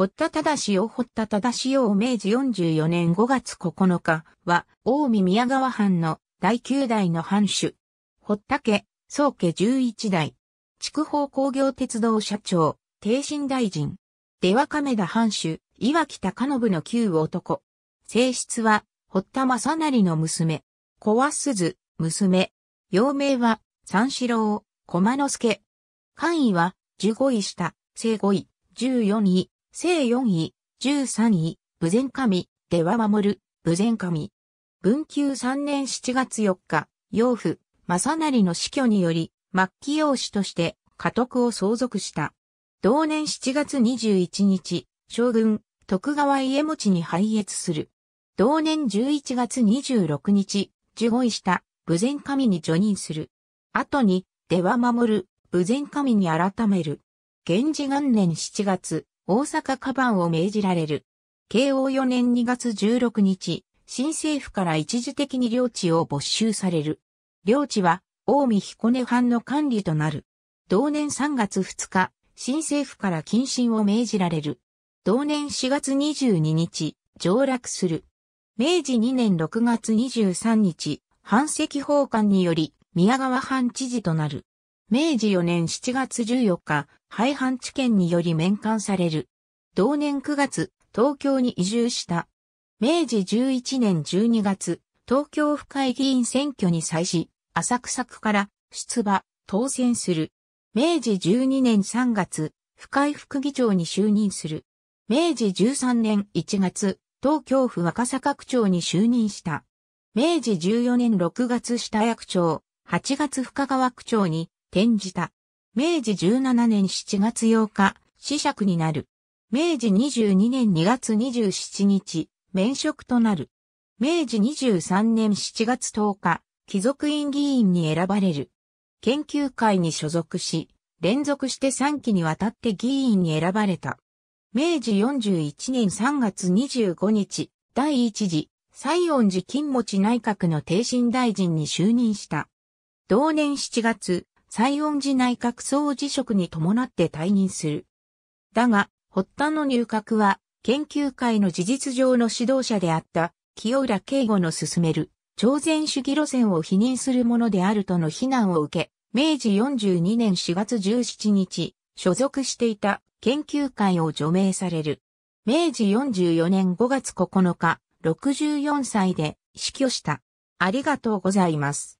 堀田忠志を堀田忠志を明治44年5月9日は、大見宮川藩の第9代の藩主。堀田家、宗家11代。筑豊工業鉄道社長、帝神大臣。出羽亀田藩主、岩木隆信の旧男。性質は、堀田正成の娘。小和鈴、娘。幼名は、三四郎、駒之助。官位は、15位下、正5位、14位。正4位、13位、武前神、出は守る、武前神。文久3年7月4日、養父、正成の死去により、末期養子として、家督を相続した。同年7月21日、将軍、徳川家持に拝謁する。同年11月26日、受護した、武前神に除任する。後に、出は守る、武前神に改める。源氏元年7月、大阪カバンを命じられる。慶応4年2月16日、新政府から一時的に領地を没収される。領地は、近江彦根藩の管理となる。同年3月2日、新政府から謹慎を命じられる。同年4月22日、上洛する。明治2年6月23日、藩赤奉還により、宮川藩知事となる。明治4年7月14日、廃藩置県により免官される。同年9月、東京に移住した。明治11年12月、東京府会議員選挙に際し、浅草区から出馬、当選する。明治12年3月、府会副議長に就任する。明治13年1月、東京府若坂区長に就任した。明治14年6月下役長、8月深川区長に転じた。明治17年7月8日、死釈になる。明治22年2月27日、免職となる。明治23年7月10日、貴族院議員に選ばれる。研究会に所属し、連続して3期にわたって議員に選ばれた。明治41年3月25日、第一次、西恩寺金持内閣の定心大臣に就任した。同年7月、西恩寺内閣総辞職に伴って退任する。だが、発端の入閣は、研究会の事実上の指導者であった清浦慶吾の進める朝鮮主義路線を否認するものであるとの非難を受け、明治42年4月17日、所属していた研究会を除名される。明治44年5月9日、64歳で死去した。ありがとうございます。